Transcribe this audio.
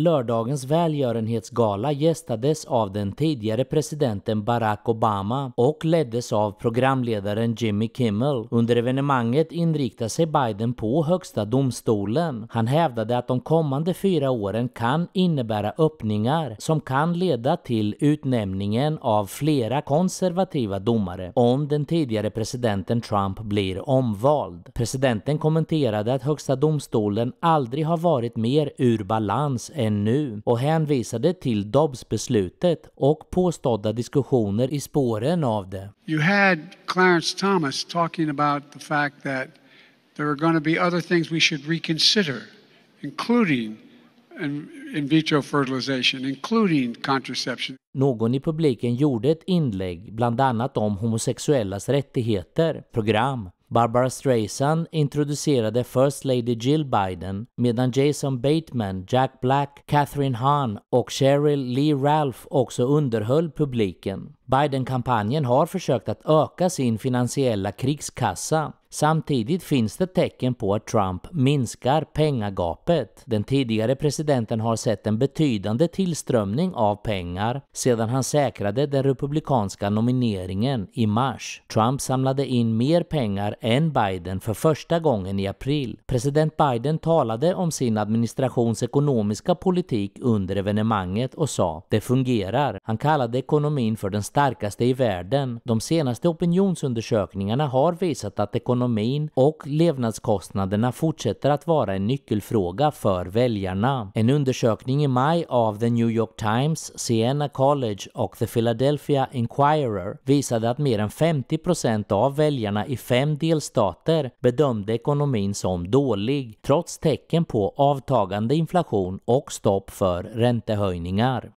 Lördagens välgörenhetsgala gästades av den tidigare presidenten Barack Obama och leddes av programledaren Jimmy Kimmel. Under evenemanget inriktade sig Biden på Högsta domstolen. Han hävdade att de kommande fyra åren kan innebära öppningar som kan leda till utnämningen av flera konservativa domare om den tidigare presidenten Trump blir omvald. Presidenten kommenterade att Högsta domstolen aldrig har varit mer ur balans än ännu och hänvisade till Dobbs-beslutet och påstådda diskussioner i spåren av det. You had Clarence Thomas talking about the fact that there are going to be other things we should reconsider, including in vitro fertilization, including contraception. Någon i publiken gjorde ett inlägg bland annat om homosexuellas rättigheter, program Barbara Streisand introducerade First Lady Jill Biden medan Jason Bateman, Jack Black, Catherine Hahn och Cheryl Lee Ralph också underhöll publiken. Biden-kampanjen har försökt att öka sin finansiella krigskassa Samtidigt finns det tecken på att Trump minskar pengagapet. Den tidigare presidenten har sett en betydande tillströmning av pengar sedan han säkrade den republikanska nomineringen i mars. Trump samlade in mer pengar än Biden för första gången i april. President Biden talade om sin administrations ekonomiska politik under evenemanget och sa “Det fungerar”. Han kallade ekonomin för den starkaste i världen. De senaste opinionsundersökningarna har visat att ekonomin ekonomin och levnadskostnaderna fortsätter att vara en nyckelfråga för väljarna. En undersökning i maj av The New York Times, Siena College och The Philadelphia Inquirer visade att mer än 50% av väljarna i fem delstater bedömde ekonomin som dålig, trots tecken på avtagande inflation och stopp för räntehöjningar.